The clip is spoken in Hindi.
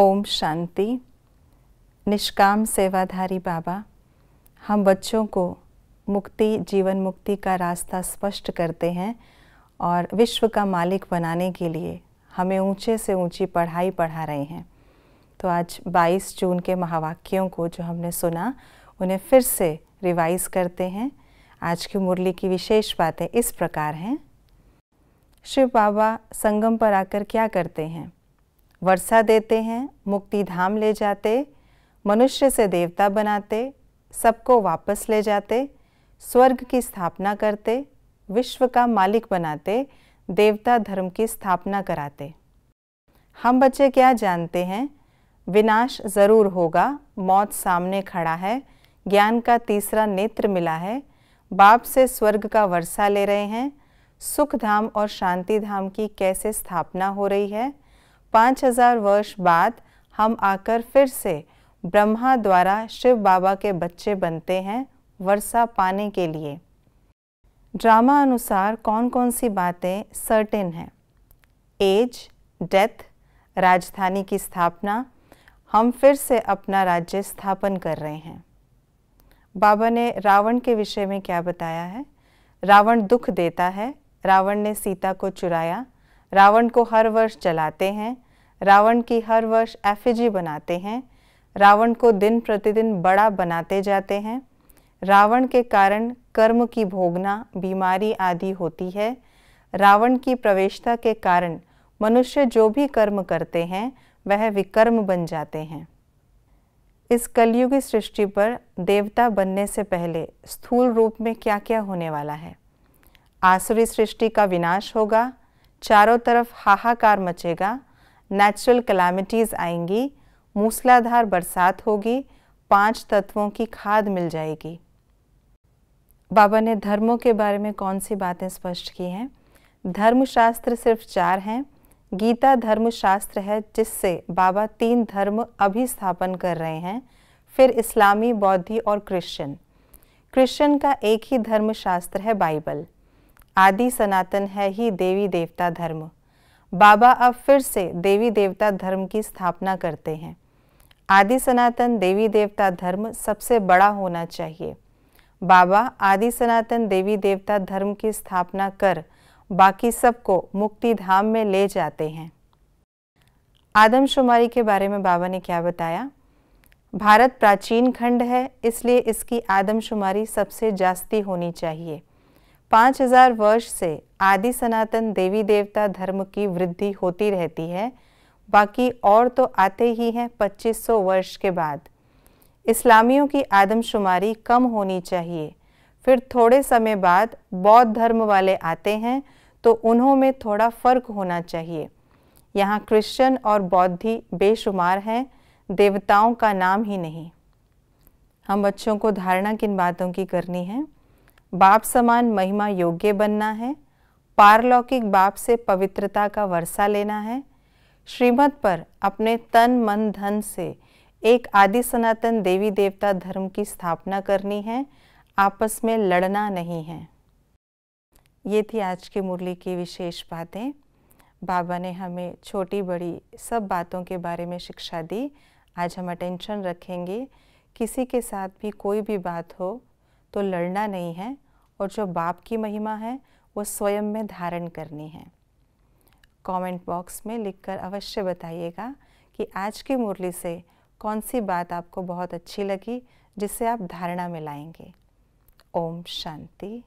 ओम शांति निष्काम सेवाधारी बाबा हम बच्चों को मुक्ति जीवन मुक्ति का रास्ता स्पष्ट करते हैं और विश्व का मालिक बनाने के लिए हमें ऊंचे से ऊंची पढ़ाई पढ़ा रहे हैं तो आज 22 जून के महावाक्यों को जो हमने सुना उन्हें फिर से रिवाइज करते हैं आज की मुरली की विशेष बातें इस प्रकार हैं शिव बाबा संगम पर आकर क्या करते हैं वर्षा देते हैं मुक्ति धाम ले जाते मनुष्य से देवता बनाते सबको वापस ले जाते स्वर्ग की स्थापना करते विश्व का मालिक बनाते देवता धर्म की स्थापना कराते हम बच्चे क्या जानते हैं विनाश ज़रूर होगा मौत सामने खड़ा है ज्ञान का तीसरा नेत्र मिला है बाप से स्वर्ग का वर्षा ले रहे हैं सुख धाम और शांति धाम की कैसे स्थापना हो रही है पाँच हजार वर्ष बाद हम आकर फिर से ब्रह्मा द्वारा शिव बाबा के बच्चे बनते हैं वर्षा पाने के लिए ड्रामा अनुसार कौन कौन सी बातें सर्टेन हैं एज डेथ राजधानी की स्थापना हम फिर से अपना राज्य स्थापन कर रहे हैं बाबा ने रावण के विषय में क्या बताया है रावण दुख देता है रावण ने सीता को चुराया रावण को हर वर्ष जलाते हैं रावण की हर वर्ष एफिजी बनाते हैं रावण को दिन प्रतिदिन बड़ा बनाते जाते हैं रावण के कारण कर्म की भोगना बीमारी आदि होती है रावण की प्रवेशता के कारण मनुष्य जो भी कर्म करते हैं वह विकर्म बन जाते हैं इस कलयुगी सृष्टि पर देवता बनने से पहले स्थूल रूप में क्या क्या होने वाला है आसुरी सृष्टि का विनाश होगा चारों तरफ हाहाकार मचेगा नेचुरल कलामिटीज़ आएंगी मूसलाधार बरसात होगी पांच तत्वों की खाद मिल जाएगी बाबा ने धर्मों के बारे में कौन सी बातें स्पष्ट की हैं धर्मशास्त्र सिर्फ चार हैं गीता धर्मशास्त्र है जिससे बाबा तीन धर्म अभी स्थापन कर रहे हैं फिर इस्लामी बौद्धि और क्रिश्चियन क्रिश्चियन का एक ही धर्मशास्त्र है बाइबल आदि सनातन है ही देवी देवता धर्म बाबा अब फिर से देवी देवता धर्म की स्थापना करते हैं आदि सनातन देवी देवता धर्म सबसे बड़ा होना चाहिए बाबा आदि सनातन देवी देवता धर्म की स्थापना कर बाकी सबको मुक्ति धाम में ले जाते हैं आदमशुमारी के बारे में बाबा ने क्या बताया भारत प्राचीन खंड है इसलिए इसकी आदमशुमारी सबसे जास्ती होनी चाहिए पाँच हजार वर्ष से आदि सनातन देवी देवता धर्म की वृद्धि होती रहती है बाकी और तो आते ही हैं 2500 वर्ष के बाद इस्लामियों की आदमशुमारी कम होनी चाहिए फिर थोड़े समय बाद बौद्ध धर्म वाले आते हैं तो उन्हों में थोड़ा फ़र्क होना चाहिए यहाँ क्रिश्चियन और बौद्धि बेशुमार हैं देवताओं का नाम ही नहीं हम बच्चों को धारणा किन बातों की करनी है बाप समान महिमा योग्य बनना है पारलौकिक बाप से पवित्रता का वर्षा लेना है श्रीमद पर अपने तन मन धन से एक आदि सनातन देवी देवता धर्म की स्थापना करनी है आपस में लड़ना नहीं है ये थी आज की मुरली की विशेष बातें बाबा ने हमें छोटी बड़ी सब बातों के बारे में शिक्षा दी आज हम अटेंशन रखेंगे किसी के साथ भी कोई भी बात हो तो लड़ना नहीं है और जो बाप की महिमा है वो स्वयं में धारण करनी है कमेंट बॉक्स में लिखकर अवश्य बताइएगा कि आज की मुरली से कौन सी बात आपको बहुत अच्छी लगी जिसे आप धारणा में लाएंगे ओम शांति